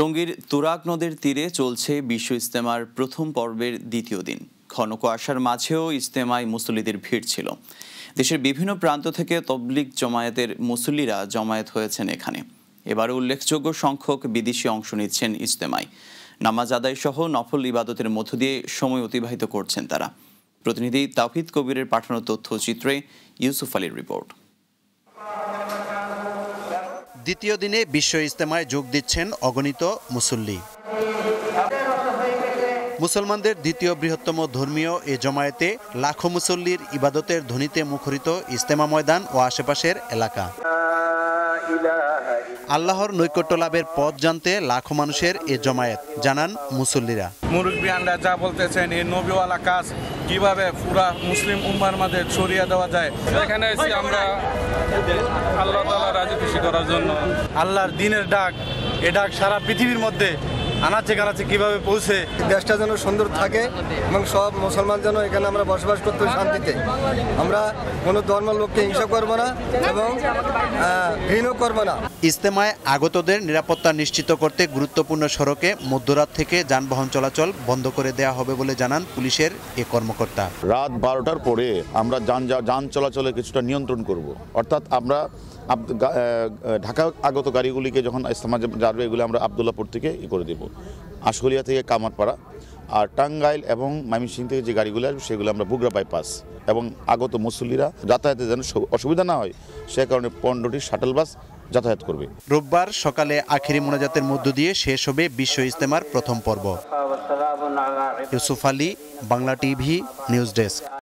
টঙ্গীর তুরাগ নদের তীরে চলছে বিশ্ব ইস্তেমার প্রথম পর্বের দ্বিতীয় দিন ঘন কুয়াশার মাঝেও ইস্তেমায় মুসল্লিদের ভিড় ছিল দেশের বিভিন্ন প্রান্ত থেকে তবলিক জমায়েতের মুসল্লিরা জমায়েত হয়েছেন এখানে এবার উল্লেখযোগ্য সংখ্যক বিদেশি অংশ নিচ্ছেন ইস্তেমায় নামাজ আদায় সহ নফল ইবাদতের মধ্য দিয়ে সময় অতিবাহিত করছেন তারা প্রতিনিধি তাফিদ কবিরের পাঠানো তথ্যচিত্রে ইউসুফ আলীর রিপোর্ট দ্বিতীয় দিনে বিশ্ব ইজতেমায় যোগ দিচ্ছেন অগণিত মুসল্লি মুসলমানদের দ্বিতীয় বৃহত্তম ধর্মীয় এ জমায়েতে লাখো মুসল্লির ইবাদতের ধ্বনিতে মুখরিত ইজতেমা ময়দান ও আশেপাশের এলাকা আল্লাহর নৈকট্য লাভের পথ জানতে লাখো মানুষের এ জমায়েত জানান মুসল্লিরা মুরব্বিয়ানরা যা বলতেছেন এই নবীওয়ালা কাজ কিভাবে পুরা মুসলিম উম্মার মাঝে ছড়িয়ে দেওয়া যায় এখানে আমরা আল্লাহ তালা রাজি করার জন্য আল্লাহর দিনের ডাক এ ডাক সারা পৃথিবীর মধ্যে আনাচে কানাচে কিভাবে পৌঁছে দেশটা যেন সুন্দর থাকে এবং সব মুসলমান যেন এখানে আমরা বসবাস করতে শান্তিতে আমরা কোনো ধর্মের লোককে হিংসা করব না এবং ঘৃণ করব না ইস্তেমায় আগতদের নিরাপত্তা নিশ্চিত করতে গুরুত্বপূর্ণ সড়কে মধ্যরাত থেকে যানবাহন চলাচল বন্ধ করে দেয়া হবে বলে জানান পুলিশের এ কর্মকর্তা রাত বারোটার পরে আমরা যান যান চলাচলে কিছুটা নিয়ন্ত্রণ করব অর্থাৎ আমরা ঢাকা আগত গাড়িগুলিকে যখন ইস্তেমা যাবে এগুলি আমরা আবদুল্লাপুর থেকে ই করে দেবো আশুলিয়া থেকে কামারপাড়া আর টাঙ্গাইল এবং মাইমিসিং থেকে যে গাড়িগুলো আসবে সেগুলো আমরা বুগরা বাইপাস এবং আগত মুসল্লিরা যাতায়াতে যেন অসুবিধা না হয় সে কারণে পনেরোটি শাটল বাস যাতায়াত করবে রোববার সকালে আখেরি মোনাজাতের মধ্য দিয়ে শেষ হবে বিশ্ব ইজতেমার প্রথম পর্ব Yusuf Ali Bangla TV news desk